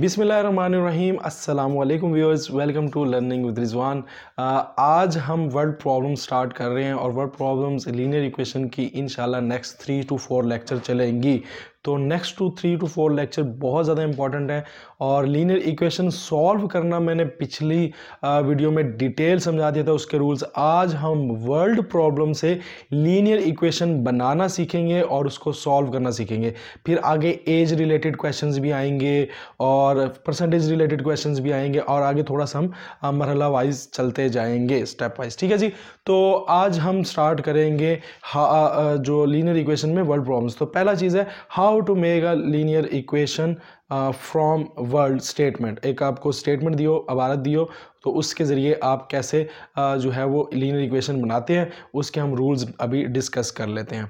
बिसमीम अल्लाम viewers welcome to learning with Rizwan आज हम वर्ड प्रॉब्लम स्टार्ट कर रहे हैं और वर्ड प्रॉब्लम्स लीनियर इक्वेशन की in next three to four lecture चलेंगी तो next two three to four lecture बहुत ज़्यादा इंपॉर्टेंट है और लीनियर इक्वेशन सॉल्व करना मैंने पिछली वीडियो में डिटेल समझा दिया था उसके रूल्स आज हम वर्ल्ड प्रॉब्लम से लीनियर इक्वेशन बनाना सीखेंगे और उसको सॉल्व करना सीखेंगे फिर आगे एज रिलेटेड क्वेश्चन भी आएंगे और परसेंटेज रिलेटेड क्वेश्चन भी आएंगे और आगे थोड़ा सा हम मरला वाइज चलते जाएंगे स्टेप वाइज ठीक है जी तो आज हम स्टार्ट करेंगे जो लीनियर इक्वेशन में वर्ल्ड प्रॉब्लम्स तो पहला चीज़ है how to make a linear equation from world statement एक आपको स्टेटमेंट दियो अबारत दियो तो उसके ज़रिए आप कैसे uh, जो है वो लीनियर इक्वेशन बनाते हैं उसके हम रूल्स अभी डिस्कस कर लेते हैं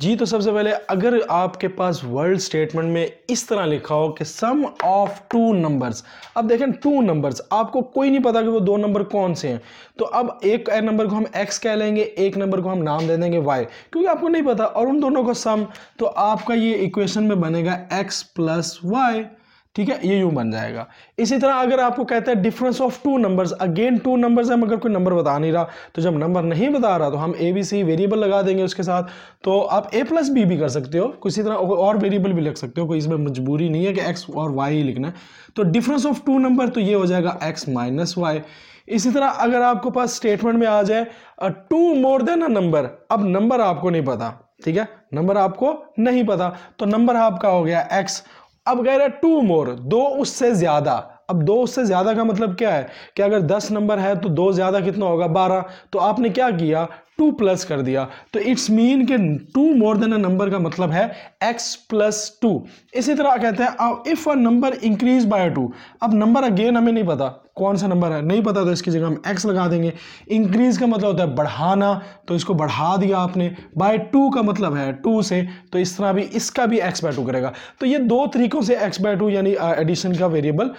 जी तो सबसे पहले अगर आपके पास वर्ल्ड स्टेटमेंट में इस तरह लिखा हो कि सम ऑफ टू नंबर्स अब देखें टू नंबर्स आपको कोई नहीं पता कि वो दो नंबर कौन से हैं तो अब एक नंबर को हम एक्स कह लेंगे एक नंबर को हम नाम दे देंगे वाई क्योंकि आपको नहीं पता और उन दोनों को सम तो आपका ये इक्वेशन में बनेगा एक्स प्लस वाई ठीक है ये यूं बन जाएगा इसी तरह अगर आपको कहता है difference of two numbers again two numbers है मगर कोई नंबर बता नहीं रहा तो जब नंबर नहीं बता रहा तो हम ए बी सी वेरिएबल लगा देंगे उसके साथ तो आप ए प्लस बी भी कर सकते हो किसी तरह और वेरिएबल भी लिख सकते हो कोई इसमें मजबूरी नहीं है कि एक्स और वाई ही लिखना है तो डिफरेंस ऑफ टू नंबर तो ये हो जाएगा एक्स माइनस वाई इसी तरह अगर आपको पास स्टेटमेंट में आ जाए two more than a number अब नंबर आपको नहीं पता ठीक है नंबर आपको नहीं पता तो नंबर आपका हो गया एक्स अब कह रहा है टू मोर दो उससे ज़्यादा अब दो उससे ज़्यादा का मतलब क्या है कि अगर दस नंबर है तो दो ज़्यादा कितना होगा बारह तो आपने क्या किया टू प्लस कर दिया तो इट्स मीन के two more than a number का मतलब है एक्स प्लस टू इसी तरह कहते हैं if a number increase by two अब नंबर अगेन हमें नहीं पता कौन सा नंबर है नहीं पता तो इसकी जगह हम एक्स लगा देंगे इंक्रीज़ का मतलब होता है बढ़ाना तो इसको बढ़ा दिया आपने बाय टू का मतलब है टू से तो इस तरह भी इसका भी एक्स बाय टू करेगा तो ये दो तरीक़ों से एक्स बाय टू यानी एडिशन का वेरिएबल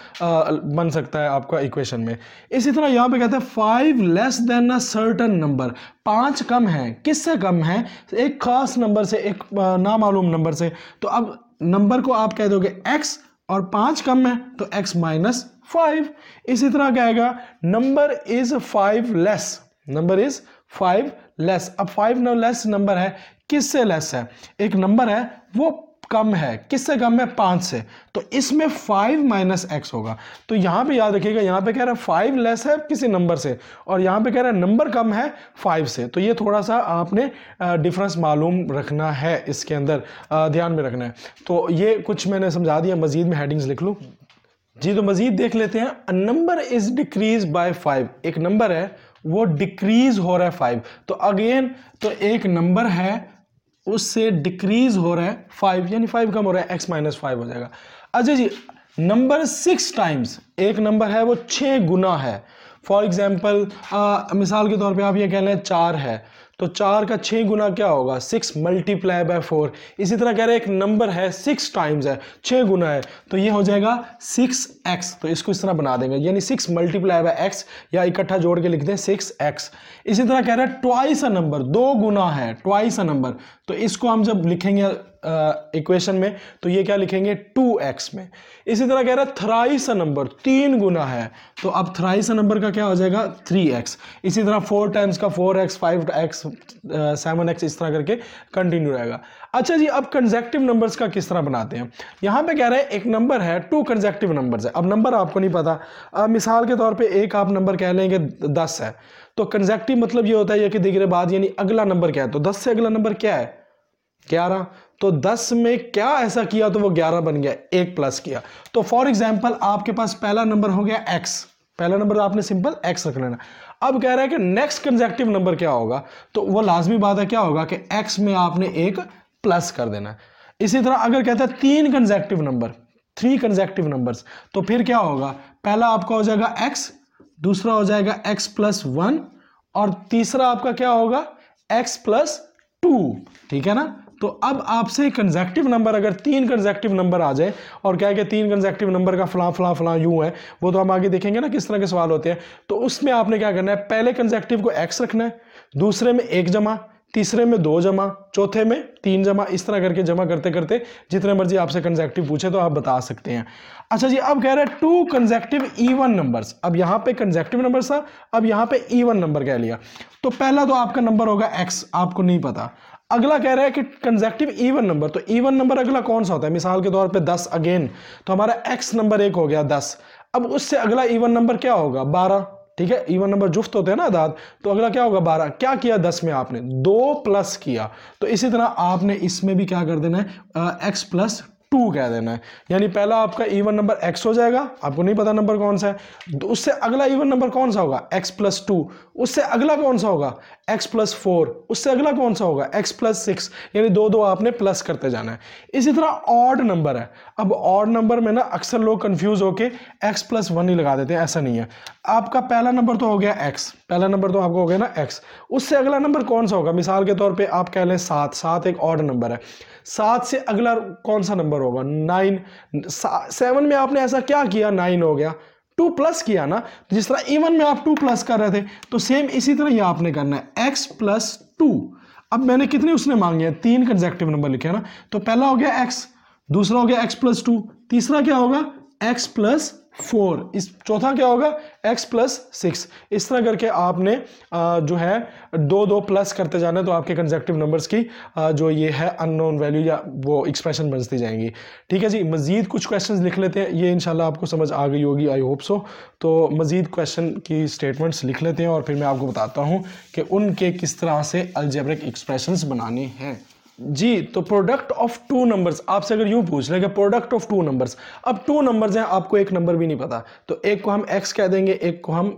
बन सकता है आपका इक्वेशन में इसी तरह यहाँ पे कहते हैं five less than a certain number पाँच कम है किससे कम है एक खास नंबर से एक नामालूम नंबर से तो अब नंबर को आप कह दोगे एक्स और पांच कम है तो x माइनस फाइव इसी तरह क्या आएगा number is five less number is five less अब फाइव लेस नंबर है किससे लेस है एक नंबर है वो कम है किससे कम है पाँच से तो इसमें फाइव माइनस एक्स होगा तो यहाँ पे याद रखिएगा यहाँ पे कह रहा है फाइव लेस है किसी नंबर से और यहाँ पे कह रहा है नंबर कम है फाइव से तो ये थोड़ा सा आपने डिफरेंस मालूम रखना है इसके अंदर ध्यान में रखना है तो ये कुछ मैंने समझा दिया मजीद में हेडिंग्स लिख लूँ जी तो मजीद देख लेते हैं number is decrease by five एक नंबर है वो डिक्रीज हो रहा है फाइव तो अगेन तो एक नंबर है उससे डिक्रीज हो रहे हैं फाइव यानी फाइव कम हो रहा है एक्स माइनस फाइव हो जाएगा अच्छा जी नंबर सिक्स टाइम्स एक नंबर है वो छः गुना है फॉर एग्जाम्पल मिसाल के तौर पे आप ये कह रहे हैं चार है तो चार का छः गुना क्या होगा सिक्स मल्टीप्लाई बाय फोर इसी तरह कह रहे एक नंबर है सिक्स टाइम्स है छः गुना है तो ये हो जाएगा सिक्स एक्स तो इसको इस तरह बना देंगे यानी सिक्स मल्टीप्लाई बाय एक्स या इकट्ठा जोड़ के लिख दें सिक्स एक्स इसी तरह कह रहे हैं ट्वाइस अ नंबर दो गुना है ट्वाइस अ नंबर तो इसको हम जब लिखेंगे इक्वेशन में तो ये क्या लिखेंगे टू एक्स में इसी तरह कह रहा है थ्राइस नंबर तीन गुना है तो अब थ्राइस नंबर का क्या हो जाएगा थ्री एक्स इसी तरह फोर टाइम्स का four x five x seven x इस तरह करके कंटिन्यू रहेगा अच्छा जी अब कंजेक्टिव नंबर्स का किस तरह बनाते हैं यहाँ पे कह रहे हैं एक नंबर है टू कंजेक्टिव नंबर है अब नंबर आपको नहीं पता आ, मिसाल के तौर पर एक आप नंबर कह लेंगे दस है तो कंजेक्टिव मतलब ये होता है कि दिगरे बाद यानी अगला नंबर क्या है तो दस से अगला नंबर क्या है ग्यारह तो दस में क्या ऐसा किया तो वो ग्यारह बन गया एक प्लस किया तो फॉर एग्जाम्पल आपके पास पहला नंबर हो गया एक्स पहला नंबर तो आपने सिंपल एक्स रख लेना अब कह रहा है कि नेक्स्ट कंजेक्टिव नंबर क्या होगा तो वो लाजमी बात है क्या होगा कि एक्स में आपने एक प्लस कर देना इसी तरह अगर कहता है तीन consecutive number three consecutive number तो फिर क्या होगा पहला आपका हो जाएगा एक्स दूसरा हो जाएगा एक्स प्लस वन और तीसरा आपका क्या होगा एक्स प्लस टू ठीक है ना तो अब आपसे कंजेक्टिव नंबर अगर तीन कंजेक्टिव नंबर आ जाए और क्या क्या तीन कंजेक्टिव नंबर का फला फला फला यू है वो तो हम आगे देखेंगे ना किस तरह के सवाल होते हैं तो उसमें आपने क्या करना है पहले कंजेक्टिव को एक्स रखना है दूसरे में एक जमा तीसरे में दो जमा चौथे में तीन जमा इस तरह करके जमा करते करते जितने मर्जी आपसे कंजेक्टिव पूछे तो आप बता सकते हैं अच्छा जी अब कह रहे हैं टू कंजेक्टिव ईवन नंबर्स अब यहाँ पे कंजेक्टिव नंबर था अब यहाँ पे ईवन नंबर कह लिया तो पहला तो आपका नंबर होगा एक्स आपको नहीं पता अगला कह रहा है कि कंजेक्टिव इवन नंबर तो इवन नंबर अगला कौन सा होता है मिसाल के तौर पे 10 अगेन तो हमारा एक्स नंबर एक हो गया 10 अब उससे अगला इवन नंबर क्या होगा 12 ठीक है इवन नंबर जुफ्त होते हैं ना दाद तो अगला क्या होगा 12 क्या किया 10 में आपने दो प्लस किया तो इसी तरह आपने इसमें भी क्या कर देना है एक्स प्लस टू कह देना है यानी पहला आपका इवन नंबर एक्स हो जाएगा आपको नहीं पता नंबर कौन सा है तो उससे अगला इवन नंबर कौन सा होगा एक्स प्लस टू उससे अगला कौन सा होगा एक्स प्लस फोर उससे अगला कौन सा होगा एक्स प्लस सिक्स यानी दो दो आपने प्लस करते जाना है इसी तरह ऑड नंबर है अब ऑड नंबर में ना अक्सर लोग कन्फ्यूज होकर एक्स प्लस वन ही लगा देते हैं ऐसा नहीं है आपका पहला नंबर तो हो गया एक्स पहला नंबर तो आपका हो गया ना एक्स उससे अगला नंबर कौन सा होगा मिसाल के तौर पर आप कह लें सात सात एक ऑड नंबर है सात से अगला कौन सा नंबर होगा नाइन सेवन में आपने ऐसा क्या किया नाइन हो गया टू प्लस किया ना तो जिस तरह इवन में आप टू प्लस कर रहे थे तो सेम इसी तरह ये आपने करना है एक्स प्लस टू अब मैंने कितने उसने मांगे हैं तीन कंजेक्टिव नंबर लिखे ना तो पहला हो गया एक्स दूसरा हो गया एक्स प्लस टू तीसरा क्या होगा एक्स प्लस फोर इस चौथा क्या होगा एक्स प्लस सिक्स इस तरह करके आपने जो है दो दो प्लस करते जाना तो आपके कंजेक्टिव नंबर्स की जो ये है अननोन वैल्यू या वो एक्सप्रेशन बनती जाएंगी ठीक है जी मज़ीद कुछ क्वेश्चन लिख लेते हैं ये इनशाला आपको समझ आ गई होगी आई होप सो तो मज़ीद क्वेश्चन की स्टेटमेंट्स लिख लेते हैं और फिर मैं आपको बताता हूँ कि उनके किस तरह से अल्जेब्रिक एक्सप्रेशन बनाने हैं जी तो प्रोडक्ट ऑफ टू नंबर्स आपसे अगर यूं पूछ लेंगे प्रोडक्ट ऑफ टू नंबर्स अब टू नंबर्स हैं आपको एक नंबर भी नहीं पता तो एक को हम एक्स कह देंगे एक को हम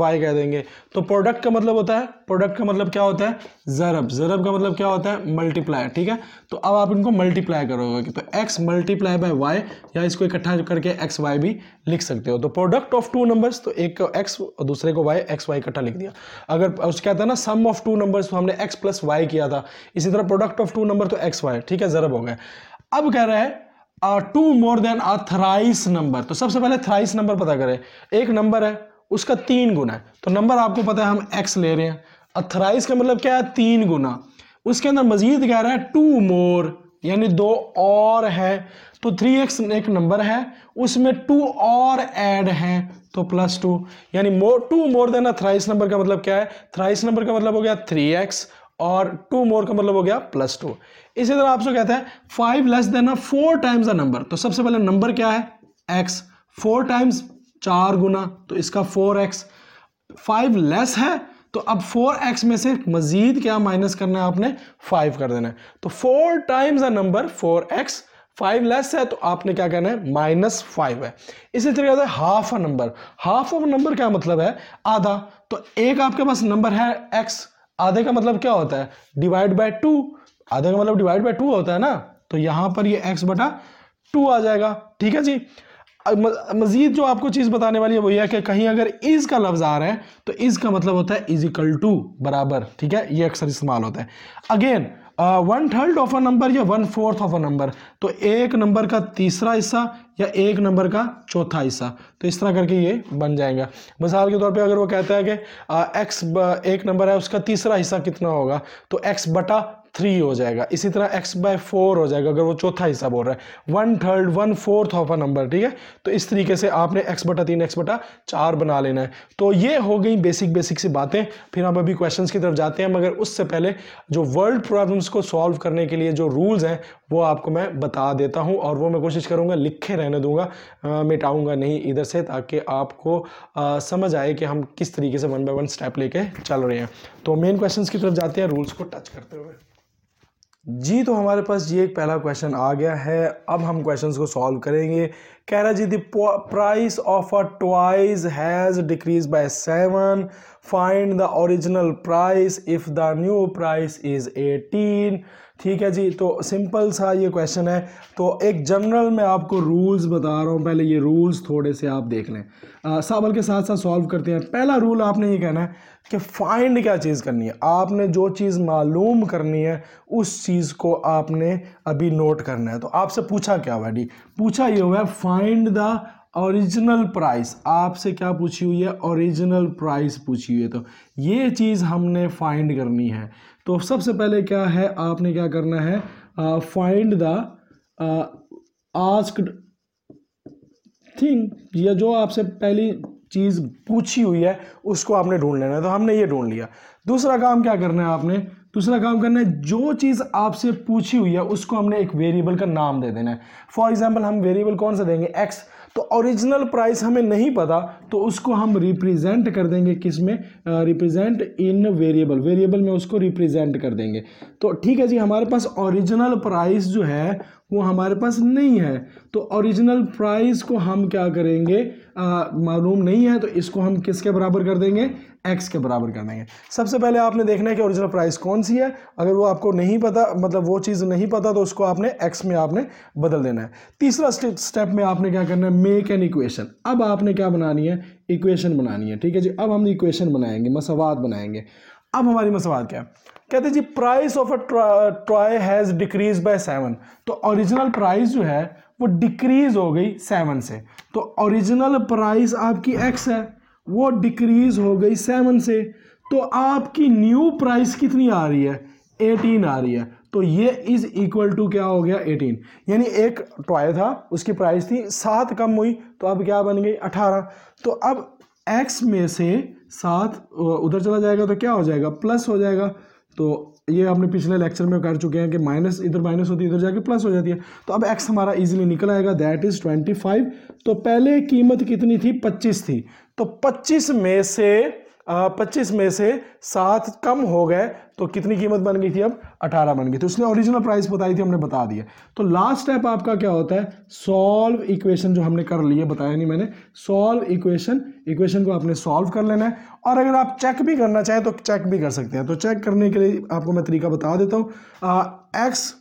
वाई कह देंगे तो प्रोडक्ट का मतलब होता है प्रोडक्ट का मतलब क्या होता है ज़रब ज़रब का मतलब क्या होता है मल्टीप्लाई ठीक है तो अब आप इनको मल्टीप्लाई करोगे तो एक्स मल्टीप्लाई बाय वाई या इसको इकट्ठा करके एक्स वाई भी लिख सकते हो तो प्रोडक्ट ऑफ टू नंबर्स तो एक को एक्स और दूसरे को वाई एक्स वाई इकट्ठा लिख दिया अगर उसके कहता है ना सम ऑफ टू नंबर्स तो हमने एक्स प्लस वाई किया था इसी तरह प्रोडक्ट ऑफ टू नंबर तो एक्स वाई ठीक है ज़रब हो गया अब कह रहा है two more than a thrice number तो सबसे पहले थ्राइस नंबर पता करें एक नंबर है उसका तीन गुना है तो नंबर आपको पता है हम एक्स ले रहे हैं अथराइज का मतलब क्या है तीन गुना उसके अंदर मजीद कह रहा है टू मोर यानी दो और है तो थ्री एक्स एक नंबर है उसमें टू और ऐड हैं तो प्लस टू यानी मोर टू मोर देना थ्राइस नंबर का मतलब क्या है थ्राइस नंबर का मतलब हो गया थ्री एक्स और टू मोर का मतलब हो गया प्लस टू इसी तरह आपसे कहते हैं five less than four times the number तो सबसे पहले नंबर क्या है एक्स फोर टाइम्स चार गुना तो इसका फोर एक्स फाइव लेस है तो अब फोर एक्स में से मज़ीद क्या माइनस करना है आपने फाइव कर देना है तो four times a number four x five less है तो आपने क्या करना है माइनस फाइव है इसी तरीके से half a number half of number क्या मतलब है आधा तो एक आपके पास नंबर है एक्स आधे का मतलब क्या होता है डिवाइड बाय टू आधे का मतलब डिवाइड बाय टू होता है ना तो यहां पर ये एक्स बटा टू आ जाएगा ठीक है जी मज़ीद जो आपको चीज़ बताने वाली है वो यह है कि कहीं अगर इज़ का लफ्ज़ आ रहा है तो इज़ का मतलब होता है इज इक्वल टू बराबर ठीक है ये अक्सर इस्तेमाल होता है again one third of a number या one fourth of a number तो एक नंबर का तीसरा हिस्सा या एक नंबर का चौथा हिस्सा तो इस तरह करके ये बन जाएगा मिसाल के तौर पे अगर वो कहता है कि एक्स एक नंबर है उसका तीसरा हिस्सा कितना होगा तो एक्स बटा थ्री हो जाएगा इसी तरह एक्स बाय फोर हो जाएगा अगर वो चौथा हिस्सा बोल रहा है one third one fourth of a number ठीक है तो इस तरीके से आपने एक्स बटा तीन एक्स बटा चार बना लेना है तो ये हो गई बेसिक बेसिक सी बातें फिर आप अभी क्वेश्चन की तरफ जाते हैं मगर उससे पहले जो वर्ल्ड प्रॉब्लम्स को सॉल्व करने के लिए जो रूल्स हैं वो आपको मैं बता देता हूँ और वो मैं कोशिश करूँगा लिखे रहने दूंगा मिटाऊँगा नहीं इधर से ताकि आपको आ, समझ आए कि हम किस तरीके से वन बाय वन स्टेप लेके चल रहे हैं तो मेन क्वेश्चन की तरफ जाते हैं रूल्स को टच करते हुए जी तो हमारे पास ये एक पहला क्वेश्चन आ गया है अब हम क्वेश्चंस को सॉल्व करेंगे कह रहा जी the price of a twice has decrease by seven find the original price if the new price is eighteen ठीक है जी तो सिंपल सा ये क्वेश्चन है तो एक जनरल मैं आपको रूल्स बता रहा हूँ पहले ये रूल्स थोड़े से आप देख लें सवाल के साथ साथ सॉल्व करते हैं पहला रूल आपने ये कहना है कि फाइंड क्या चीज़ करनी है आपने जो चीज़ मालूम करनी है उस चीज़ को आपने अभी नोट करना है तो आपसे पूछा क्या हुआ डी पूछा ये हुआ है फाइंड द ओरिजिनल प्राइस आपसे क्या पूछी हुई है ओरिजिनल प्राइस पूछी हुई है तो ये चीज़ हमने फाइंड करनी है तो सबसे पहले क्या है आपने क्या करना है फाइंड द आस्क्ड थिंग या जो आपसे पहली चीज़ पूछी हुई है उसको आपने ढूंढ लेना है तो हमने ये ढूंढ लिया दूसरा काम क्या करना है आपने दूसरा काम करना है जो चीज़ आपसे पूछी हुई है उसको हमने एक वेरिएबल का नाम दे देना है फॉर एग्जाम्पल हम वेरिएबल कौन सा देंगे एक्स तो ओरिजिनल प्राइस हमें नहीं पता तो उसको हम रिप्रेजेंट कर देंगे किस में रिप्रेजेंट इन वेरिएबल वेरिएबल में उसको रिप्रेजेंट कर देंगे तो ठीक है जी हमारे पास ओरिजिनल प्राइस जो है वो हमारे पास नहीं है तो ओरिजिनल प्राइस को हम क्या करेंगे मालूम नहीं है तो इसको हम किसके बराबर कर देंगे एक्स के बराबर कर देंगे सबसे पहले आपने देखना है कि ओरिजिनल प्राइस कौन सी है अगर वो आपको नहीं पता मतलब वो चीज़ नहीं पता तो उसको आपने एक्स में आपने बदल देना है तीसरा स्टेप में आपने क्या करना है मेक एन इक्वेशन अब आपने क्या बनानी है इक्वेशन बनानी है ठीक है जी अब हम इक्वेशन बनाएंगे मसवाद बनाएंगे अब हमारी मसवाद क्या है कहते जी price of a toy has decrease by seven तो ओरिजिनल प्राइस जो है वो डिक्रीज हो गई सेवन से तो ओरिजिनल प्राइस आपकी एक्स है वो डिक्रीज हो गई सेवन से तो आपकी न्यू प्राइस कितनी आ रही है एटीन आ रही है तो ये इज इक्वल टू क्या हो गया एटीन यानी एक टॉय था उसकी प्राइस थी सात कम हुई तो अब क्या बन गई अठारह तो अब एक्स में से सात उधर चला जाएगा तो क्या हो जाएगा प्लस हो जाएगा तो ये आपने पिछले लेक्चर में कर चुके हैं कि माइनस इधर माइनस होती है इधर जाके प्लस हो जाती है तो अब एक्स हमारा इजीली निकल आएगा दैट इज़ ट्वेंटी फाइव तो पहले कीमत कितनी थी पच्चीस थी तो पच्चीस में से पच्चीस में से सात कम हो गए तो कितनी कीमत बन गई थी अब अठारह बन गई थी उसने ओरिजिनल प्राइस बताई थी हमने बता दिया तो लास्ट स्टेप आपका क्या होता है सॉल्व इक्वेशन जो हमने कर लिया बताया नहीं मैंने सॉल्व इक्वेशन इक्वेशन को आपने सॉल्व कर लेना है और अगर आप चेक भी करना चाहें तो चेक भी कर सकते हैं तो चेक करने के लिए आपको मैं तरीका बता देता हूँ x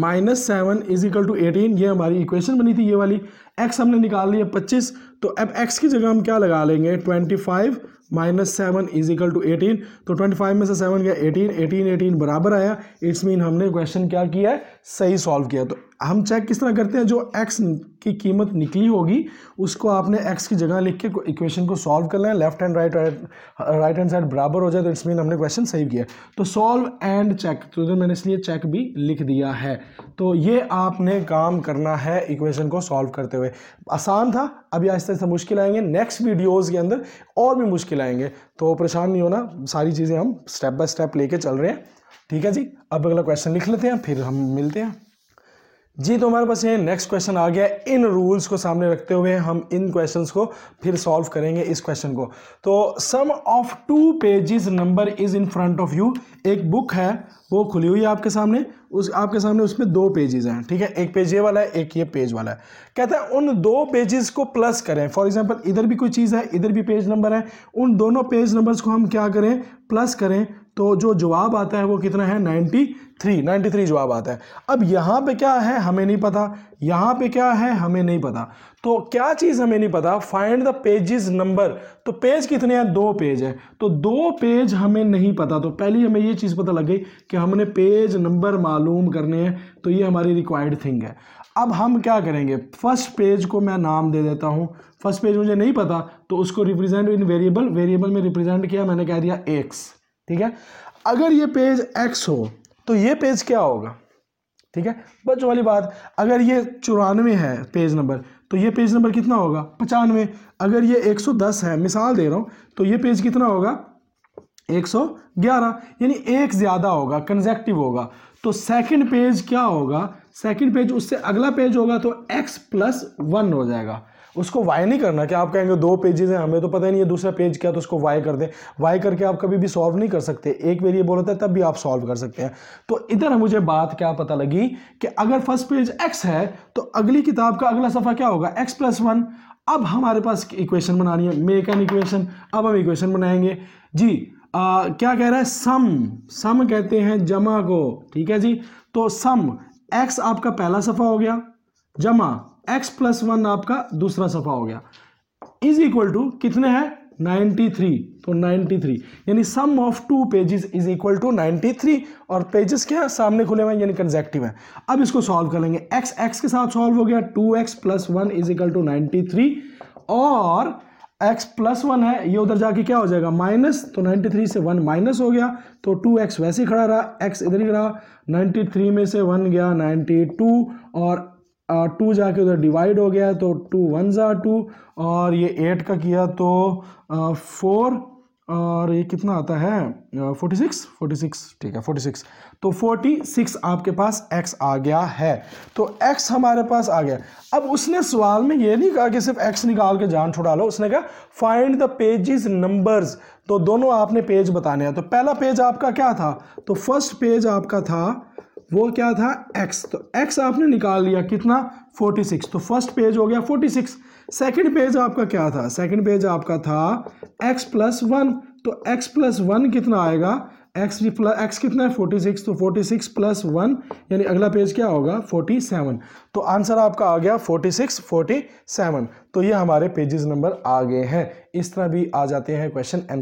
minus seven is equal to eighteen ये हमारी इक्वेशन बनी थी ये वाली एक्स हमने निकाल लिया पच्चीस तो अब एक्स की जगह हम क्या लगा लेंगे twenty five minus seven is equal to eighteen तो ट्वेंटी फाइव में से सेवन गया एटीन एटीन एटीन बराबर आया इट्स मीन हमने क्वेश्चन क्या किया है सही सॉल्व किया तो हम चेक किस तरह करते हैं जो x की कीमत निकली होगी उसको आपने x की जगह लिख के इक्वेशन को सॉल्व कर लें left hand right right hand side बराबर हो जाए तो इट्स मीन हमने क्वेश्चन सही किया तो सॉल्व एंड चेक तो, तो मैंने इसलिए चेक भी लिख दिया है तो ये आपने काम करना है इक्वेशन को सॉल्व करते हुए आसान था अभी आहिस्ता आहिस्ता मुश्किल आएंगे नेक्स्ट वीडियोज़ के अंदर और भी मुश्किल आएंगे तो परेशान नहीं होना सारी चीज़ें हम स्टेप बाय स्टेप लेके चल रहे हैं ठीक है जी अब अगला क्वेश्चन लिख लेते हैं फिर हम मिलते हैं जी तो हमारे पास ये नेक्स्ट क्वेश्चन आ गया इन रूल्स को सामने रखते हुए हम इन क्वेश्चंस को फिर सॉल्व करेंगे इस क्वेश्चन को तो sum of two pages number is in front of you एक बुक है वो खुली हुई है आपके सामने उस आपके सामने उसमें दो पेजेस हैं ठीक है एक पेज ये वाला है एक ये पेज वाला है कहता है उन दो पेजेस को प्लस करें फॉर एग्जाम्पल इधर भी कोई चीज़ है इधर भी पेज नंबर है उन दोनों पेज नंबर्स को हम क्या करें प्लस करें तो जो जवाब आता है वो कितना है 93 93 जवाब आता है अब यहाँ पे क्या है हमें नहीं पता यहाँ पे क्या है हमें नहीं पता तो क्या चीज़ हमें नहीं पता फाइंड द पेजेस नंबर तो पेज कितने हैं दो पेज है तो दो पेज हमें नहीं पता तो पहली हमें ये चीज़ पता लग गई कि हमने पेज नंबर मालूम करने हैं तो ये हमारी रिक्वायर्ड थिंग है अब हम क्या करेंगे फर्स्ट पेज को मैं नाम दे देता हूँ फर्स्ट पेज मुझे नहीं पता तो उसको रिप्रेजेंट इन वेरिएबल वेरिएबल में रिप्रेजेंट किया मैंने कह दिया एक्स ठीक है अगर ये पेज एक्स हो तो ये पेज क्या होगा ठीक है बच्चों वाली बात अगर ये चौरानवे है पेज नंबर तो ये पेज नंबर कितना होगा पचानवे अगर ये 110 है मिसाल दे रहा हूँ तो ये पेज कितना होगा 111 यानी एक ज़्यादा होगा कंजेक्टिव होगा तो सेकंड पेज क्या होगा सेकंड पेज उससे अगला पेज होगा तो x प्लस वन हो जाएगा उसको वाई नहीं करना कि आप कहेंगे दो पेजेस हैं हमें तो पता ही नहीं है दूसरा पेज क्या तो उसको वाई कर दें वाई करके आप कभी भी सॉल्व नहीं कर सकते एक वेरिएबल होता है तब भी आप सॉल्व कर सकते हैं तो इधर मुझे बात क्या पता लगी कि अगर फर्स्ट पेज एक्स है तो अगली किताब का अगला सफ़ा क्या होगा एक्स प्लस वन अब हमारे पास इक्वेशन बनानी है मेक एन इक्वेशन अब हम इक्वेशन बनाएंगे जी आ, क्या कह रहा है सम सम कहते हैं जमा को ठीक है जी तो सम एक्स आपका पहला सफ़ा हो गया जमा एक्स प्लस वन आपका दूसरा सफ़ा हो गया इज इक्वल टू कितने हैं 93 तो 93 यानी sum of two pages is equal to 93 और पेजेस क्या सामने खुले हुए यानी कंजेक्टिव है अब इसको सॉल्व कर लेंगे एक्स एक्स के साथ सॉल्व हो गया two x plus one is equal to ninety और x प्लस वन है ये उधर जाके क्या हो जाएगा माइनस तो 93 से 1 माइनस हो गया तो 2x वैसे ही खड़ा रहा x इधर ही रहा 93 में से 1 गया 92 और टू जाके उधर डिवाइड हो गया तो टू वन ज़ा टू और ये एट का किया तो फोर और ये कितना आता है फोर्टी सिक्स फोर्टी सिक्स ठीक है फोर्टी सिक्स तो फोर्टी सिक्स आपके पास एक्स आ गया है तो एक्स हमारे पास आ गया अब उसने सवाल में ये नहीं कहा कि सिर्फ एक्स निकाल के जान छुड़ा लो उसने कहा फाइंड द पेजेस नंबर्स तो दोनों आपने पेज बताने हैं तो पहला पेज आपका क्या था तो फर्स्ट पेज आपका था वो क्या था एक्स तो एक्स आपने निकाल लिया कितना 46 तो फर्स्ट पेज हो गया 46 सेकेंड पेज आपका क्या था सेकेंड पेज आपका था x प्लस वन तो x प्लस वन कितना आएगा x प्लस एक्स कितना है 46 तो 46 प्लस वन यानी अगला पेज क्या होगा 47 तो आंसर आपका आ गया 46 47 तो ये हमारे पेजेस नंबर आ गए हैं इस तरह भी आ जाते हैं क्वेश्चन एम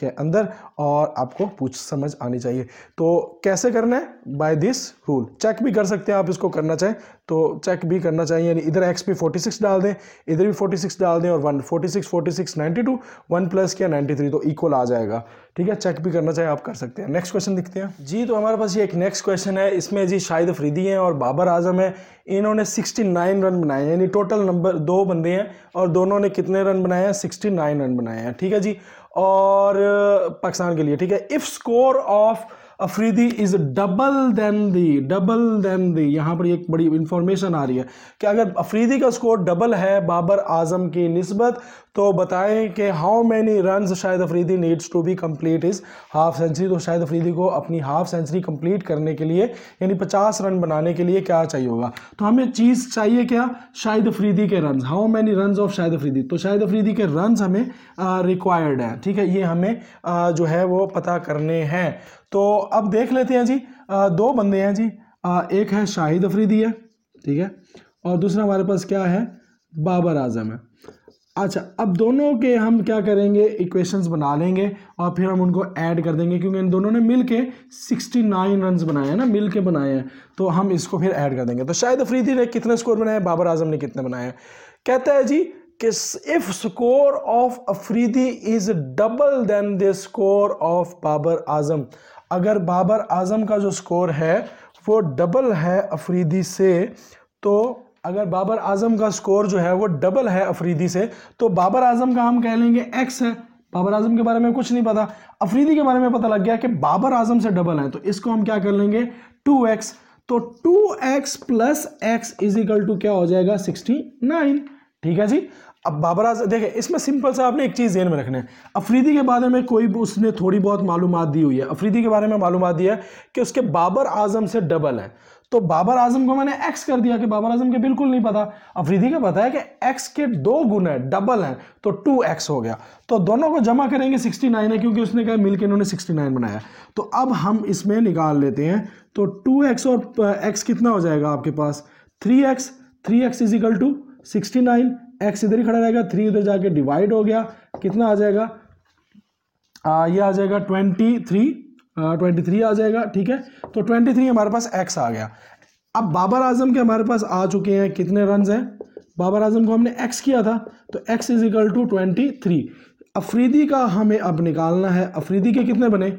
के अंदर और आपको पूछ समझ आनी चाहिए तो कैसे करना है बाय दिस रूल चेक भी कर सकते हैं आप इसको करना चाहें तो चेक भी करना चाहिए यानी इधर एक्स भी 46 डाल दें इधर भी 46 डाल दें और वन 46 46 92 वन प्लस किया 93 तो इक्वल आ जाएगा ठीक है चेक भी करना चाहिए आप कर सकते हैं नेक्स्ट क्वेश्चन दिखते हैं जी तो हमारे पास ये एक नेक्स्ट क्वेश्चन है इसमें जी शाहिद अफरीदी हैं और बाबर आजम है इन्होंने 69 रन बनाए हैं यानी टोटल नंबर दो बंदे हैं और दोनों ने कितने रन बनाए हैं सिक्सटी रन बनाए हैं ठीक है जी और पाकिस्तान के लिए ठीक है if score of Afridi is double then the double then the यहाँ पर एक बड़ी इंफॉर्मेशन आ रही है कि अगर अफरीदी का स्कोर डबल है बाबर आजम की नस्बत तो बताएं कि how many run Shahid Afridi needs to be complete his half century तो शाहिद अफरीदी को अपनी हाफ सेंचुरी कम्प्लीट करने के लिए यानी पचास रन बनाने के लिए क्या चाहिए होगा तो हमें चीज़ चाहिए क्या शाहिद अफरीदी के run how many run of Shahid Afridi तो शाहिद अफरीदी के रन हमें रिक्वायर्ड हैं ठीक है ये हमें आ, जो है वो पता करने हैं तो अब देख लेते हैं जी आ, दो बंदे हैं जी आ, एक है शाहिद अफरीदी है ठीक है और दूसरा हमारे पास क्या है बाबर आजम है अच्छा अब दोनों के हम क्या करेंगे इक्वेशंस बना लेंगे और फिर हम उनको ऐड कर देंगे क्योंकि इन दोनों ने मिल के सिक्सटी नाइन रन बनाए हैं ना मिल के बनाए हैं तो हम इसको फिर ऐड कर देंगे तो शायद अफरीदी ने कितने स्कोर बनाए बाबर आजम ने कितने बनाए कहता है जी कि if score of Afridi is double then the score of Babar Azam अगर बाबर आजम का जो स्कोर है वो डबल है अफरीदी से तो अगर बाबर आजम का स्कोर जो है वो डबल है अफरीदी से तो बाबर आजम का हम कह लेंगे एक्स है बाबर आजम के बारे में कुछ नहीं पता अफरीदी के बारे में पता लग गया कि बाबर आजम से डबल है तो इसको हम क्या कर लेंगे टू एक्स तो two x plus x is equal to क्या हो जाएगा सिक्सटी नाइन ठीक है जी अब बाबर आजम देखे इसमें सिंपल सा आपने एक चीज़ जेन में रखना है अफरीदी के बारे में कोई उसने थोड़ी बहुत मालूम दी हुई है अफरीदी के बारे में मालूम दी है कि उसके बाबर आजम से डबल है तो बाबर आजम को मैंने एक्स कर दिया कि बाबर आजम के बिल्कुल नहीं पता अफरीदी का पता है कि एक्स के दो गुण है डबल हैं तो टू एक्स हो गया तो दोनों को जमा करेंगे सिक्सटी नाइन है क्योंकि उसने कहा मिलकर इन्होंने सिक्सटी नाइन बनाया तो अब हम इसमें निकाल लेते हैं तो टू एक्स और एक्स कितना हो जाएगा आपके पास three x three x is equal to sixty nine x इधर ही खड़ा रहेगा थ्री उधर जाके डिवाइड हो गया कितना आ जाएगा आ, ये आ जाएगा ट्वेंटी थ्री ट्वेंटी थ्री आ जाएगा ठीक है तो ट्वेंटी थ्री हमारे पास एक्स आ गया अब बाबर आजम के हमारे पास आ चुके हैं कितने रन हैं बाबर आजम को हमने एक्स किया था तो x is equal to twenty three Afridi का हमें अब निकालना है अफरीदी के कितने बने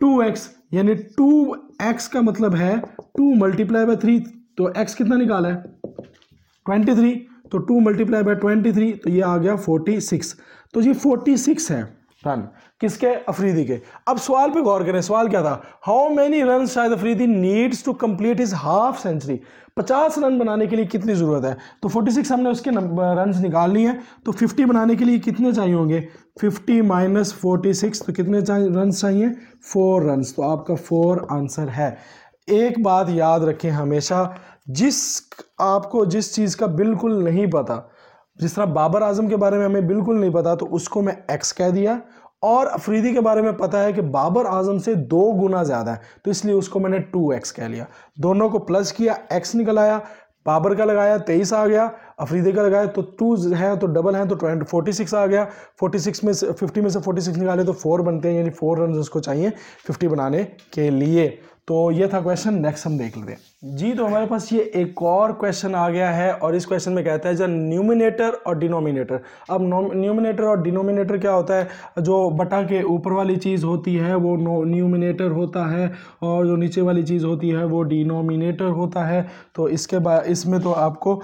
टू एक्स यानी टू एक्स का मतलब है टू मल्टीप्लाई बाय थ्री तो एक्स कितना निकाला है ट्वेंटी थ्री तो two multiply by twenty three तो ये आ गया फोर्टी सिक्स तो ये फोर्टी सिक्स है रन किसके अफरीदी के अब सवाल पे गौर करें सवाल क्या था how many run Shahid Afridi needs to complete his half century 50 run बनाने के लिए कितनी ज़रूरत है तो 46 हमने उसके रन निकाल लिए हैं तो 50 बनाने के लिए कितने चाहिए होंगे 50 माइनस फोर्टी तो कितने रन चाहिए फोर रन तो आपका फोर आंसर है एक बात याद रखें हमेशा जिस आपको जिस चीज़ का बिल्कुल नहीं पता जिस तरह बाबर आजम के बारे में हमें बिल्कुल नहीं पता तो उसको मैं एक्स कह दिया और अफरीदी के बारे में पता है कि बाबर आजम से दो गुना ज़्यादा है तो इसलिए उसको मैंने टू एक्स कह लिया दोनों को प्लस किया एक्स निकल आया बाबर का लगाया तेईस आ गया अफरीदी का लगाया तो टू है तो डबल है तो ट्वेंटी फोर्टी सिक्स आ गया फोर्टी सिक्स में से फिफ्टी में से फोर्टी सिक्स निकाले तो फोर बनते हैं यानी फोर रन उसको चाहिए फिफ्टी बनाने के लिए तो ये था क्वेश्चन नेक्स्ट हम देख लेते हैं जी तो हमारे पास ये एक और क्वेश्चन आ गया है और इस क्वेश्चन में कहता है जब न्यूमिनेटर और डिनोमिनेटर अब न्यूमिनेटर और डिनोमिनेटर क्या होता है जो बटा के ऊपर वाली चीज़ होती है वो न्यूमिनेटर होता है और जो नीचे वाली चीज़ होती है वो डिनोमिनेटर होता है तो इसके बाद इसमें तो आपको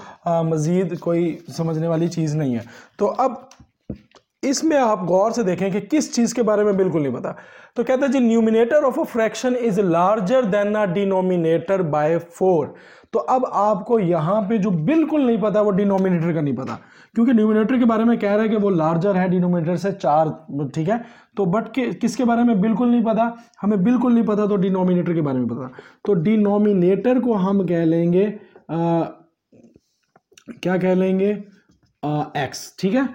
मज़ीद कोई समझने वाली चीज़ नहीं है तो अब इसमें आप गौर से देखें कि किस चीज़ के बारे में बिल्कुल नहीं पता तो कहते हैं जी numerator of a fraction is larger than a denominator by four तो अब आपको यहाँ पे जो बिल्कुल नहीं पता वो डिनोमिनेटर का नहीं पता क्योंकि न्यूमिनेटर के बारे में कह रहे हैं कि वो लार्जर है डिनोमिनेटर से चार ठीक है तो बट के किसके बारे में बिल्कुल नहीं पता हमें बिल्कुल नहीं पता तो डिनोमिनेटर के बारे में पता तो डिनोमिनेटर को हम कह लेंगे आ, क्या कह लेंगे एक्स ठीक है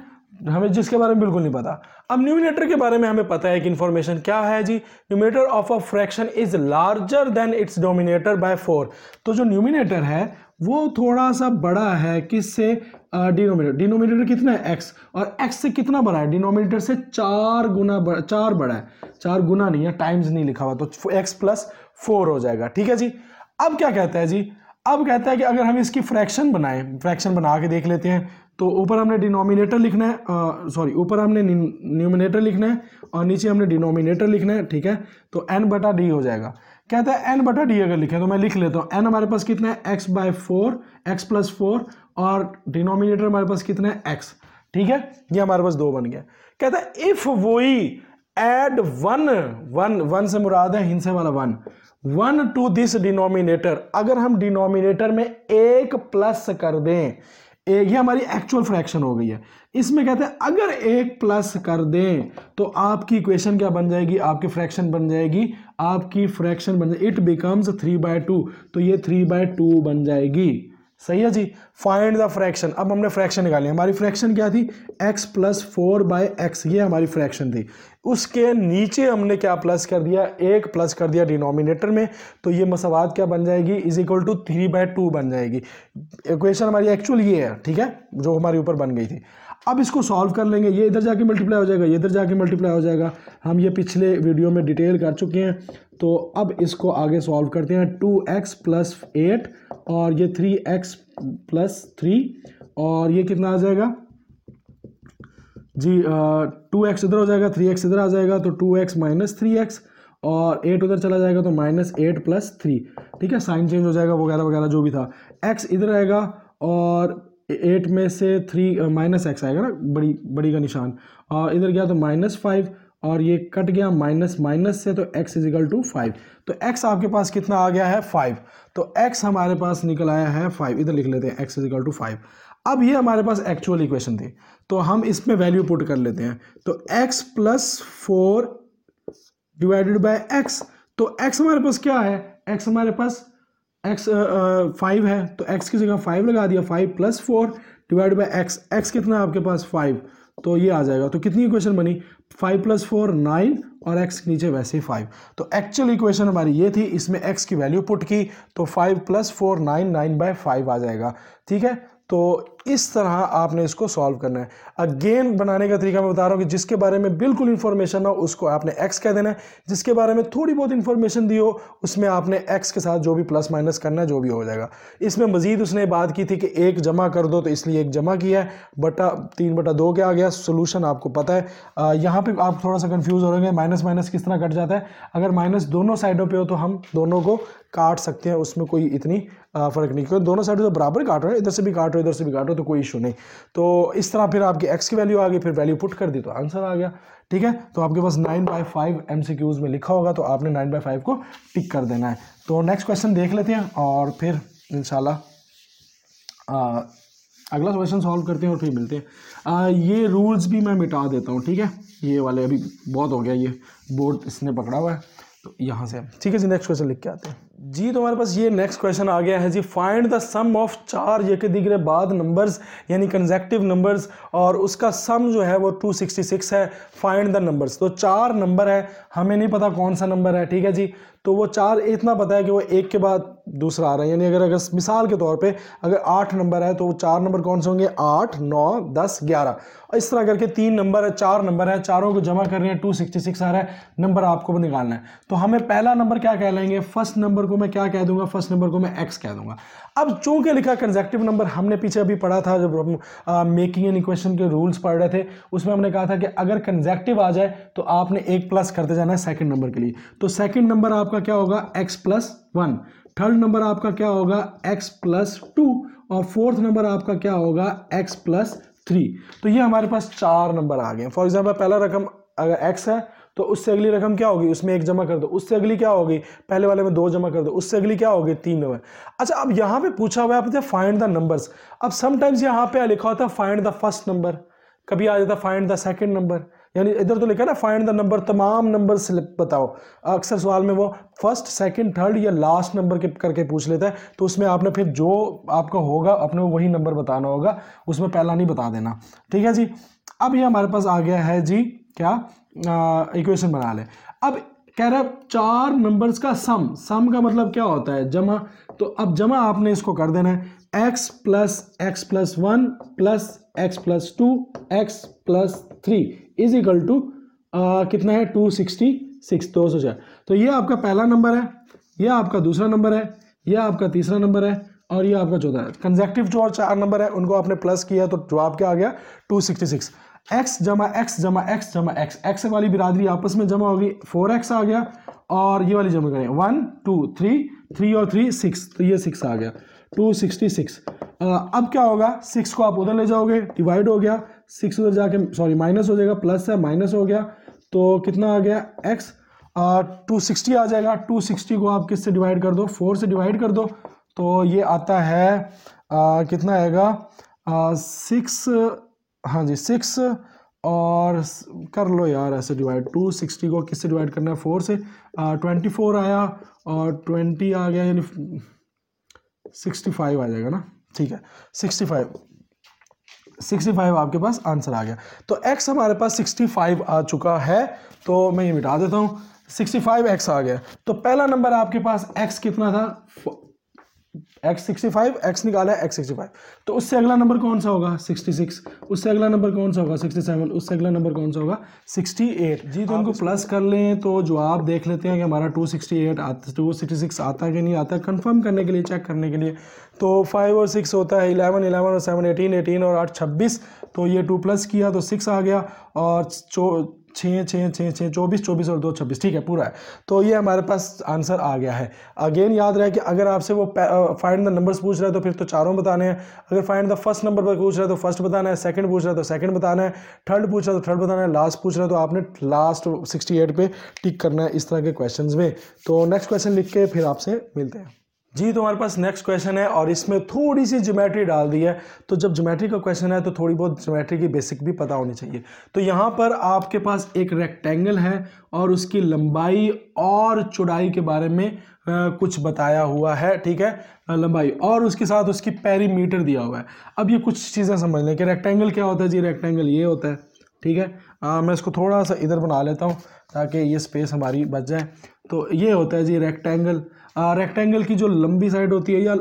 हमें जिसके बारे में बिल्कुल नहीं पता अब न्यूमिनेटर के बारे में हमें पता है कि इन्फॉर्मेशन क्या है जी numerator of a fraction is larger than its denominator by four तो जो न्यूमिनेटर है वो थोड़ा सा बड़ा है किससे डिनोमिनेटर डिनोमिनेटर कितना है एक्स और एक्स से कितना बड़ा है डिनोमिनेटर से चार गुना बड़ा चार बड़ा है चार गुना नहीं है टाइम्स नहीं लिखा हुआ तो एक्स प्लस फोर हो जाएगा ठीक है जी अब क्या कहता है जी अब कहता है कि अगर हम इसकी फ्रैक्शन बनाएं फ्रैक्शन बना के देख लेते हैं तो ऊपर हमने डिनोमिनेटर लिखना है सॉरी ऊपर हमने न्यूमिनेटर लिखना है और नीचे हमने डिनोमिनेटर लिखना है ठीक है तो एन बटा डी हो जाएगा कहता है एन बटा डी अगर लिखे तो मैं लिख लेता हूँ एन हमारे पास कितना है x by four x plus four और डिनोमिनेटर हमारे पास कितना है एक्स ठीक है ये हमारे पास दो बन गया कहता है इफ वो एड वन वन वन से मुराद है हिंसा वाला one one two this denominator अगर हम डिनोमिनेटर में एक प्लस कर दें ए ये हमारी एक्चुअल फ्रैक्शन हो गई है इसमें कहते हैं अगर एक प्लस कर दें तो आपकी इक्वेशन क्या बन जाएगी आपकी फ्रैक्शन बन जाएगी आपकी फ्रैक्शन तो बन जाएगी it becomes three by two तो ये थ्री बाय टू बन जाएगी सही है जी फाइंड द फ्रैक्शन अब हमने फ्रैक्शन निकाली हमारी फ्रैक्शन क्या थी x plus four by x ये हमारी फ्रैक्शन थी उसके नीचे हमने क्या प्लस कर दिया एक प्लस कर दिया डिनोमिनेटर में तो ये मसवाद क्या बन जाएगी is equal to three by two बन जाएगी इक्वेशन हमारी एक्चुअल ये है ठीक है जो हमारे ऊपर बन गई थी अब इसको सॉल्व कर लेंगे ये इधर जाके मल्टीप्लाई हो जाएगा ये इधर जाके मल्टीप्लाई हो जाएगा हम ये पिछले वीडियो में डिटेल कर चुके हैं तो अब इसको आगे सॉल्व करते हैं टू एक्स प्लस एट और ये थ्री एक्स प्लस थ्री और ये कितना आ जाएगा जी टू एक्स इधर हो जाएगा थ्री एक्स इधर आ जाएगा तो two x minus three x और एट उधर चला जाएगा तो माइनस एट प्लस थ्री ठीक है साइन चेंज हो जाएगा वगैरह वगैरह जो भी था एक्स इधर आएगा और एट में से थ्री माइनस एक्स आएगा ना बड़ी बड़ी का निशान और इधर गया तो माइनस फाइव और ये कट गया माइनस माइनस से तो एक्स इजिकल टू फाइव तो एक्स आपके पास कितना आ गया है फाइव तो एक्स हमारे पास निकल आया है फाइव इधर लिख लेते हैं एक्स इजिकल टू फाइव अब ये हमारे पास एक्चुअल इक्वेशन थी तो हम इसमें वैल्यू पुट कर लेते हैं तो x plus four divided by x तो एक्स हमारे पास क्या है एक्स हमारे पास एक्स फाइव है तो एक्स की जगह फाइव लगा दिया five plus four divide by x x कितना आपके पास फाइव तो ये आ जाएगा तो कितनी इक्वेशन बनी फाइव प्लस फोर नाइन और एक्स के नीचे वैसे ही फाइव तो एक्चुअल इक्वेशन हमारी ये थी इसमें एक्स की वैल्यू पुट की तो five plus four nine nine by five आ जाएगा ठीक है तो इस तरह आपने इसको सॉल्व करना है अगेन बनाने का तरीका मैं बता रहा हूँ कि जिसके बारे में बिल्कुल इन्फॉर्मेशन हो उसको आपने एक्स कह देना है जिसके बारे में थोड़ी बहुत इन्फॉर्मेशन दी हो उसमें आपने एक्स के साथ जो भी प्लस माइनस करना है जो भी हो जाएगा इसमें मजीद उसने बात की थी कि एक जमा कर दो तो इसलिए एक जमा किया है बटा तीन बटा दो के आ गया सोल्यूशन आपको पता है यहाँ पर आप थोड़ा सा कन्फ्यूज़ हो रहे माइनस माइनस किस तरह कट जाता है अगर माइनस दोनों साइडों पर हो तो हम दोनों को काट सकते हैं उसमें कोई इतनी फ़र्क नहीं क्योंकि दोनों साइड तो बराबर काट रहे हैं इधर से भी काट रहे हो इधर से भी काट रहे हो तो कोई इशू नहीं तो इस तरह फिर आपकी एक्स की वैल्यू आ गई फिर वैल्यू पुट कर दी तो आंसर आ गया ठीक है तो आपके पास nine by five M C Qs में लिखा होगा तो आपने नाइन बाई फाइव को टिक कर देना है तो नेक्स्ट क्वेश्चन देख लेते हैं और फिर इन अगला क्वेश्चन सॉल्व करते हैं और फिर मिलते हैं आ, ये रूल्स भी मैं मिटा देता हूँ ठीक है ये वाले अभी बहुत हो गया ये बोर्ड इसने पकड़ा हुआ है तो यहाँ से ठीक है जी नेक्स्ट क्वेश्चन लिख के आते हैं जी तो हमारे पास ये नेक्स्ट क्वेश्चन आ गया है जी फाइंड द सम ऑफ चार ये के रहे बाद नंबर्स यानी कंजेक्टिव नंबर्स और उसका सम जो है वो 266 है फाइंड द नंबर्स तो चार नंबर है हमें नहीं पता कौन सा नंबर है ठीक है जी तो वो चार इतना पता है कि वो एक के बाद दूसरा आ रहा है यानी अगर अगर मिसाल के तौर पे अगर आठ नंबर है तो चार नंबर कौन से होंगे आठ नौ दस ग्यारह इस तरह करके तीन नंबर है चार नंबर है चारों को जमा कर रहे हैं टू सिक्सटी सिक्स आ रहा है नंबर आपको निकालना है तो हमें पहला नंबर क्या लेंगे फर्स्ट नंबर को मैं क्या कह दूंगा फर्स्ट नंबर को मैं एक्स कह दूंगा अब चूंकि लिखा कंजेक्टिव नंबर हमने पीछे अभी पढ़ा था जब हम मेकिंग एन इक्वेशन के रूल्स पढ़ रहे थे उसमें हमने कहा था कि अगर कंजेक्टिव आ जाए तो आपने एक प्लस करते जाना है सेकेंड नंबर के लिए तो सेकेंड नंबर आपका क्या होगा x plus one third number आपका क्या होगा x प्लस टू और फोर्थ नंबर आपका क्या होगा x प्लस थ्री तो ये हमारे पास चार नंबर आ गए फॉर एग्जाम्पल पहला रकम अगर x है तो उससे अगली रकम क्या होगी उसमें एक जमा कर दो उससे अगली क्या होगी पहले वाले में दो जमा कर दो उससे अगली क्या होगी तीन नंबर अच्छा अब यहाँ पे पूछा हुआ है आपने फाइंड द नंबर्स अब समटाइम्स यहाँ पे लिखा होता है फाइंड द फर्स्ट नंबर कभी आ जाता फाइंड द सेकेंड नंबर यानी इधर तो लिखा ना फाइंड द नंबर तमाम नंबर बताओ अक्सर सवाल में वो फर्स्ट सेकंड थर्ड या लास्ट नंबर के करके पूछ लेता है तो उसमें आपने फिर जो आपका होगा अपने वही नंबर बताना होगा उसमें पहला नहीं बता देना ठीक है जी अब ये हमारे पास आ गया है जी क्या इक्वेशन बना ले अब कह रहा है चार नंबर्स का सम सम का मतलब क्या होता है जमा तो अब जमा आपने इसको कर देना है x plus x plus one plus x plus two x plus three is equal to कितना है टू सिक्सटी सिक्स दो सौ चार तो ये आपका पहला नंबर है यह आपका दूसरा नंबर है यह आपका तीसरा नंबर है और ये आपका चौथा है कंजेक्टिव जो चार नंबर है उनको आपने प्लस किया तो जवाब क्या आ गया टू सिक्सटी सिक्स एक्स जमा एक्स जमा एक्स जमा एक्स एक्स वाली बिरादरी आपस में जमा होगी फोर एक्स आ गया और ये वाली जमा करें वन टू थ्री थ्री और थ्री सिक्स तो ये सिक्स आ गया टू सिक्सटी सिक्स अब क्या होगा सिक्स को आप उधर ले जाओगे डिवाइड हो गया सिक्स उधर जाके सॉरी माइनस हो जाएगा प्लस है माइनस हो गया तो कितना आ गया एक्स टू सिक्सटी आ जाएगा टू सिक्सटी को आप किस से डिवाइड कर दो फोर से डिवाइड कर दो तो ये आता है आ, कितना आएगा सिक्स हाँ जी सिक्स और कर लो यार ऐसे डिवाइड टू सिक्सटी को किससे डिवाइड करना है फोर से ट्वेंटी फोर आया और ट्वेंटी आ गया यानी सिक्सटी फाइव आ जाएगा ना ठीक है सिक्सटी फाइव सिक्सटी फाइव आपके पास आंसर आ गया तो एक्स हमारे पास सिक्सटी फाइव आ चुका है तो मैं ये मिटा देता हूँ सिक्सटी फाइव एक्स आ गया तो पहला नंबर आपके पास एक्स कितना था एक्स सिक्सटी फाइव एक्स निकाला है एक्स सिक्सटी फाइव तो उससे अगला नंबर कौन सा होगा सिक्सटी सिक्स उससे अगला नंबर कौन सा होगा सिक्सटी सेवन उससे अगला नंबर कौन सा होगा सिक्सटी एट जी तो उनको प्लस कर लें तो जो आप देख लेते हैं कि हमारा टू सिक्सटी एट आता टू सिक्सटी सिक्स आता कि नहीं आता कन्फर्म करने के लिए चेक करने के लिए तो फाइव और सिक्स होता है इलेवन इलेवन और सेवन एटीन एटीन और आठ छब्बीस तो ये टू प्लस किया तो सिक्स आ गया और छः छः छः छः चौबीस चौबीस और दो छब्बीस ठीक है पूरा है तो ये हमारे पास आंसर आ गया है अगेन याद रहे कि अगर आपसे वो फाइंड द नंबर्स पूछ रहा है तो फिर तो चारों बताने हैं अगर फाइंड द फर्स्ट नंबर पर पूछ रहा है तो फर्स्ट बताना है सेकंड पूछ रहा है तो सेकंड बताना है थर्ड पूछ रहा है तो थर्ड बताना है लास्ट पूछ रहा है तो आपने लास्ट सिक्सटी एट पर टिक करना है इस तरह के क्वेश्चन में तो नेक्स्ट क्वेश्चन लिख के फिर आपसे मिलते हैं जी तो हमारे पास नेक्स्ट क्वेश्चन है और इसमें थोड़ी सी ज्योमेट्री डाल दी है तो जब ज्योमेट्री का क्वेश्चन है तो थोड़ी बहुत ज्योमेट्री की बेसिक भी पता होनी चाहिए तो यहाँ पर आपके पास एक रेक्टेंगल है और उसकी लंबाई और चौड़ाई के बारे में आ, कुछ बताया हुआ है ठीक है लंबाई और उसके साथ उसकी पैरीमीटर दिया हुआ है अब ये कुछ चीज़ें समझ लें कि रेक्टेंगल क्या होता है जी रेक्टेंगल ये होता है ठीक है आ, मैं इसको थोड़ा सा इधर बना लेता हूँ ताकि ये स्पेस हमारी बच जाए तो ये होता है जी रेक्टेंगल रेक्टेंगल की जो लंबी साइड होती है या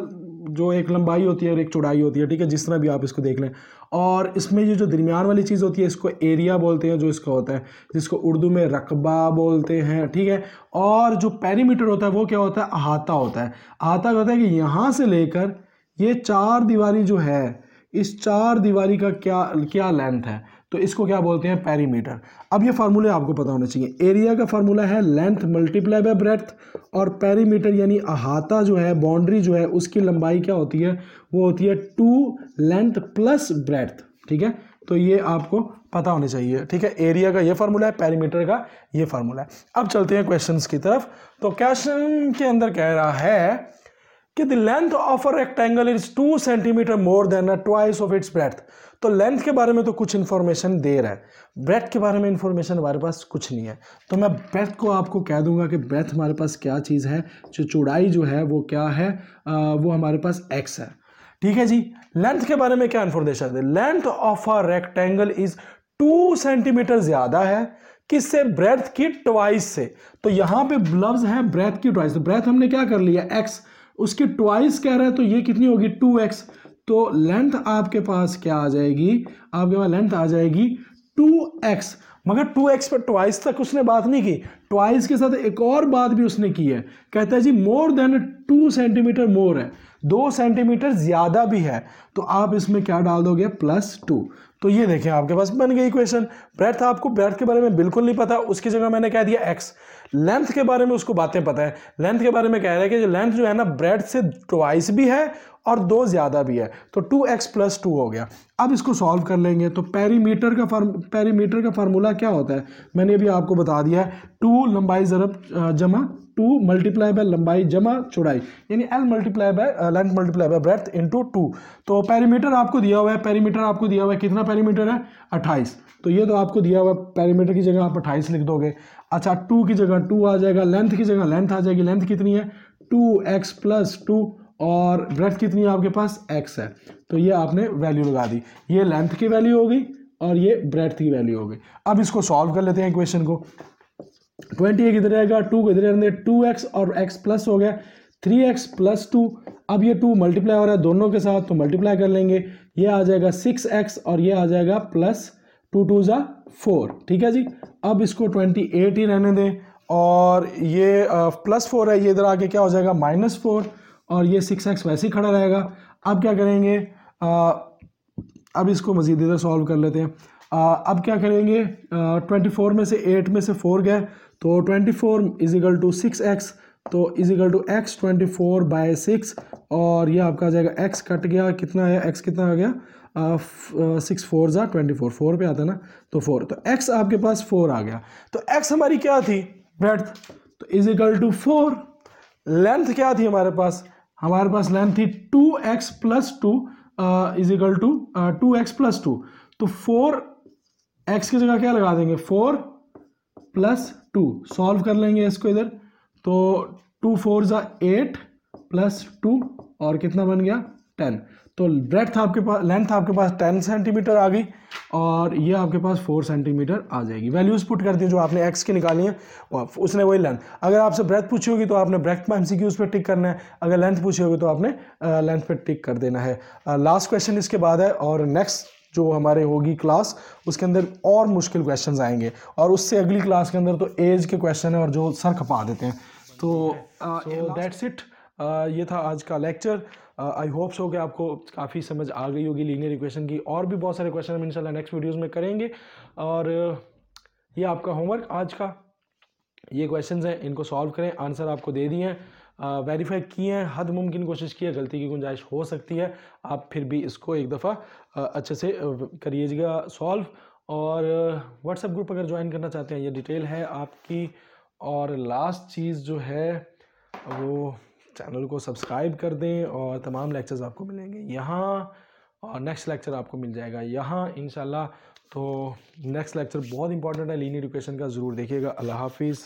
जो एक लंबाई होती है और एक चौड़ाई होती है ठीक है जिस तरह भी आप इसको देख लें और इसमें ये जो दरमियान वाली चीज़ होती है इसको एरिया बोलते हैं जो इसका होता है जिसको उर्दू में रकबा बोलते हैं ठीक है और जो पैरीमीटर होता है वो क्या होता है अहाता होता है अहाता होता है कि यहाँ से लेकर ये चार दीवारी जो है इस चार दीवारी का क्या क्या लेंथ है तो इसको क्या बोलते हैं पैरीमीटर अब ये फार्मूले आपको पता होना चाहिए एरिया का फार्मूला है लेंथ मल्टीप्लाई बाय ब्रेथ और पैरीमीटर यानी अहाता जो है बाउंड्री जो है उसकी लंबाई क्या होती है वो होती है टू लेंथ प्लस ब्रेथ ठीक है तो ये आपको पता होने चाहिए ठीक है एरिया का ये फार्मूला है पैरीमीटर का ये फार्मूला है अब चलते हैं क्वेश्चंस की तरफ तो क्वेश्चन के अंदर कह रहा है कि the length of a rectangle is two centimetre more than a twice of its breadth तो लेंथ के बारे में तो कुछ इन्फॉर्मेशन दे रहा है ब्रेथ के बारे में इन्फॉर्मेशन हमारे पास कुछ नहीं है तो मैं ब्रेथ को आपको कह दूंगा कि ब्रेथ हमारे पास क्या चीज़ है जो चौड़ाई जो है वो क्या है आ, वो हमारे पास एक्स है ठीक है जी लेंथ के बारे में क्या इन्फॉर्मेशन दे length of a rectangle is two centimetre ज़्यादा है किससे ब्रेथ की ट्वाइस से तो यहाँ पे ब्लव्स है ब्रेथ की ट्वाइस तो ब्रेथ हमने क्या कर लिया एक्स उसके ट्वाइस कह रहा है तो ये कितनी होगी टू एक्स तो लेंथ आपके पास क्या आ जाएगी आपके पास लेंथ आ जाएगी टू एक्स मगर टू एक्स पर ट्वाइस तक उसने बात नहीं की ट्वाइस के साथ एक और बात भी उसने की है कहता है जी more than two centimetre more है दो सेंटीमीटर ज़्यादा भी है तो आप इसमें क्या डाल दोगे प्लस टू तो ये देखें आपके पास बन गई इक्वेशन ब्रेथ आपको ब्रेथ के बारे में बिल्कुल नहीं पता उसकी जगह मैंने कह दिया एक्स लेंथ के बारे में उसको बातें पता है लेंथ के बारे में कह रहा है कि जो लेंथ जो है ना ब्रेड से ट्वाइस भी है और दो ज़्यादा भी है तो टू एक्स प्लस टू हो गया अब इसको सॉल्व कर लेंगे तो पेरीमीटर का फार्म पेरीमीटर का फार्मूला क्या होता है मैंने अभी आपको बता दिया है टू लंबाई ज़रब जमा टू मल्टीप्लाई बाय लंबाई जमा चौड़ाई यानी L multiply by length multiply by breadth into two तो पेरीमीटर आपको दिया हुआ है पेरीमीटर आपको दिया हुआ है कितना पेरीमीटर है अट्ठाईस तो ये तो आपको दिया हुआ पैरामीटर की जगह आप अट्ठाईस लिख दोगे अच्छा टू की जगह टू आ जाएगा लेंथ की जगह लेंथ आ जाएगी लेंथ कितनी है टू एक्स प्लस टू और ब्रेथ कितनी है आपके पास एक्स है तो ये आपने वैल्यू लगा दी ये लेंथ की वैल्यू होगी और ये ब्रेथ की वैल्यू होगी अब इसको सॉल्व कर लेते हैं इक्वेशन को ट्वेंटी एक इधर रहेगा टू को इधर रहने टू एक्स और एक्स प्लस हो गया थ्री एक्स प्लस टू अब ये टू मल्टीप्लाई हो रहा है दोनों के साथ तो मल्टीप्लाई कर लेंगे ये आ जाएगा सिक्स एक्स और ये आ जाएगा प्लस टू टू ज़ा फोर ठीक है जी अब इसको ट्वेंटी एट ही रहने दें और ये प्लस फोर है ये इधर आके क्या हो जाएगा माइनस फोर और ये सिक्स एक्स वैसे ही खड़ा रहेगा अब क्या करेंगे आ, अब इसको मज़ीद इधर सॉल्व कर लेते हैं आ, अब क्या करेंगे ट्वेंटी फोर में से एट में से फोर गए तो twenty four is equal to six x तो is equal to x twenty four by six और यह आपका आ जाएगा एक्स कट गया कितना है एक्स कितना आ गया सिक्स फोर ज़ा ट्वेंटी फोर फोर पे आता है ना तो फोर तो एक्स आपके पास फोर आ गया तो एक्स हमारी क्या थी ब्रेथ तो is equal to four length क्या थी हमारे पास हमारे पास लेंथ थी two x plus two is equal to two x plus two तो फोर एक्स की जगह क्या लगा देंगे फोर प्लस टू सॉल्व कर लेंगे इसको इधर तो टू फोर ज़ा एट प्लस टू और कितना बन गया टेन तो ब्रेथ आपके पास लेंथ आपके पास टेन सेंटीमीटर आ गई और ये आपके पास फोर सेंटीमीटर आ जाएगी वैल्यूज़ पुट कर दी जो आपने एक्स की निकाली है उसने वही लेंथ अगर आपसे ब्रेथ पूछी होगी तो आपने ब्रेथ में एमसीक्यूज पे टिक करना है अगर लेंथ पूछी होगी तो आपने लेंथ पे टिक कर देना है लास्ट क्वेश्चन इसके बाद है और नेक्स्ट जो हमारे होगी क्लास उसके अंदर और मुश्किल क्वेश्चन आएंगे और उससे अगली क्लास के अंदर तो एज के क्वेश्चन है और जो सर खपा देते हैं तो दैट्स इट ये था आज का लेक्चर आई होप सो कि आपको काफ़ी समझ आ गई होगी लीनियर इक्वेशन की और भी बहुत सारे क्वेश्चन हम इंशाल्लाह नेक्स्ट वीडियोज़ में करेंगे और uh, ये आपका होमवर्क आज का ये क्वेश्चंस हैं इनको सॉल्व करें आंसर आपको दे दिए हैं वेरीफाई uh, किए हैं हद मुमकिन कोशिश की है गलती की गुंजाइश हो सकती है आप फिर भी इसको एक दफ़ा uh, अच्छे से करिएगा सॉल्व और व्हाट्सएप ग्रुप अगर ज्वाइन करना चाहते हैं ये डिटेल है आपकी और लास्ट चीज़ जो है वो चैनल को सब्सक्राइब कर दें और तमाम लेक्चर्स आपको मिलेंगे यहाँ और नेक्स्ट लेक्चर आपको मिल जाएगा यहाँ इन तो नेक्स्ट लेक्चर बहुत इंपॉर्टेंट है लीनियर इक्वेशन का ज़रूर देखिएगा अल्लाह हाफिज़